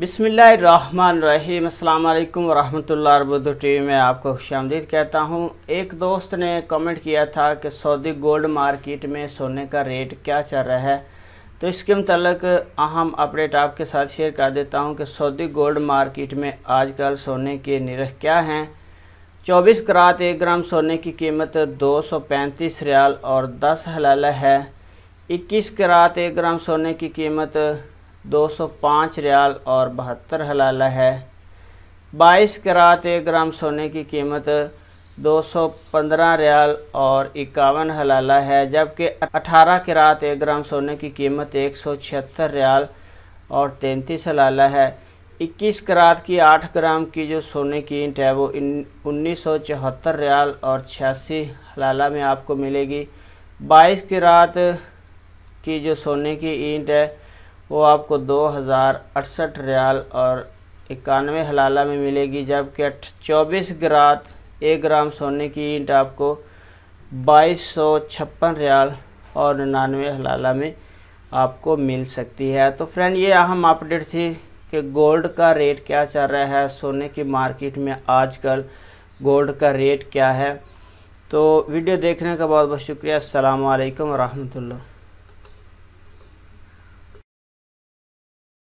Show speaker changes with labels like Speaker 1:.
Speaker 1: बिसमीम अल्लाम वरहमतुल्ला वरबू टी में आपको खुश आमदीद कहता हूँ एक दोस्त ने कमेंट किया था कि सऊदी गोल्ड मार्केट में सोने का रेट क्या चल रहा है तो इसके मतलब अहम हाँ, अपडेट आपके साथ शेयर कर देता हूँ कि सऊदी गोल्ड मार्केट में आजकल सोने के निरख क्या हैं 24 करात एक ग्राम सोने की कीमत पैंतीस रियाल और दस हलाला है इक्कीस करात एक ग्राम सोने की कीमत 205 रियाल और बहत्तर हलाला है 22 करात एक ग्राम सोने की कीमत 215 रियाल और इक्यावन हलाला है जबकि 18 करात एक ग्राम सोने की कीमत एक रियाल और तैंतीस हलाला है 21 करात की 8 ग्राम की जो सोने की ईंट है वो उन्नीस रियाल और छियासी हलाला में आपको मिलेगी 22 करात की जो सोने की ईंट है वो आपको दो हज़ार अड़सठ रियाल और इक्यानवे हलाला में मिलेगी जबकि चौबीस ग्रात एक ग्राम सोने की ईंट आपको बाईस सौ छप्पन रियाल और निन्यानवे हलाला में आपको मिल सकती है तो फ्रेंड ये अहम अपडेट थी कि गोल्ड का रेट क्या चल रहा है सोने की मार्केट में आजकल गोल्ड का रेट क्या है तो वीडियो देखने का बहुत बहुत शुक्रिया अल्लाम वरहमल